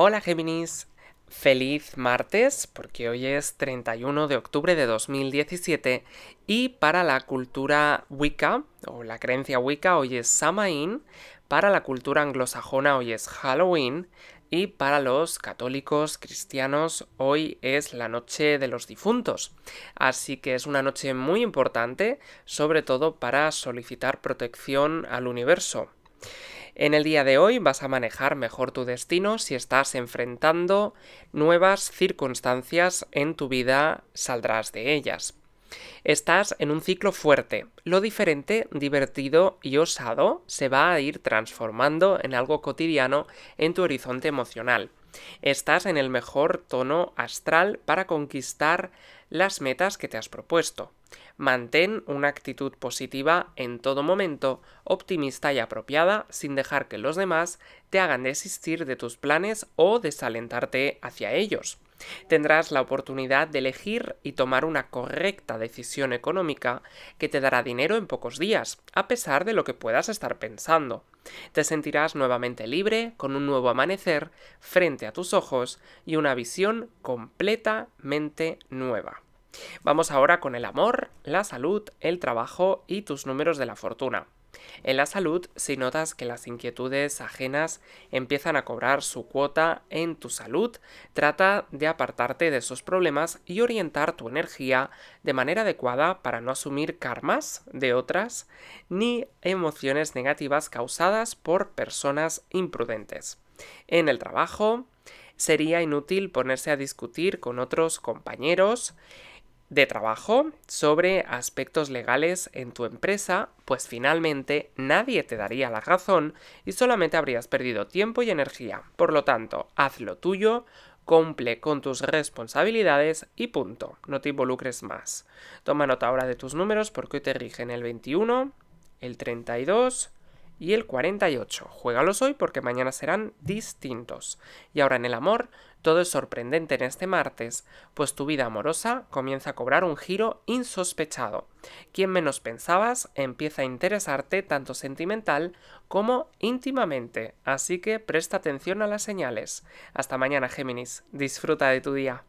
Hola Géminis, feliz martes porque hoy es 31 de octubre de 2017 y para la cultura Wicca o la creencia Wicca hoy es Samhain, para la cultura anglosajona hoy es Halloween y para los católicos cristianos hoy es la noche de los difuntos. Así que es una noche muy importante, sobre todo para solicitar protección al universo. En el día de hoy vas a manejar mejor tu destino si estás enfrentando nuevas circunstancias en tu vida, saldrás de ellas. Estás en un ciclo fuerte. Lo diferente, divertido y osado se va a ir transformando en algo cotidiano en tu horizonte emocional. Estás en el mejor tono astral para conquistar las metas que te has propuesto. Mantén una actitud positiva en todo momento, optimista y apropiada, sin dejar que los demás te hagan desistir de tus planes o desalentarte hacia ellos. Tendrás la oportunidad de elegir y tomar una correcta decisión económica que te dará dinero en pocos días, a pesar de lo que puedas estar pensando. Te sentirás nuevamente libre, con un nuevo amanecer, frente a tus ojos y una visión completamente nueva. Vamos ahora con el amor, la salud, el trabajo y tus números de la fortuna. En la salud, si notas que las inquietudes ajenas empiezan a cobrar su cuota en tu salud, trata de apartarte de esos problemas y orientar tu energía de manera adecuada para no asumir karmas de otras ni emociones negativas causadas por personas imprudentes. En el trabajo, sería inútil ponerse a discutir con otros compañeros de trabajo sobre aspectos legales en tu empresa, pues finalmente nadie te daría la razón y solamente habrías perdido tiempo y energía. Por lo tanto, haz lo tuyo, cumple con tus responsabilidades y punto, no te involucres más. Toma nota ahora de tus números porque hoy te rigen el 21, el 32 y el 48. Juégalos hoy porque mañana serán distintos. Y ahora en el amor, todo es sorprendente en este martes, pues tu vida amorosa comienza a cobrar un giro insospechado. Quien menos pensabas empieza a interesarte tanto sentimental como íntimamente, así que presta atención a las señales. Hasta mañana, Géminis. Disfruta de tu día.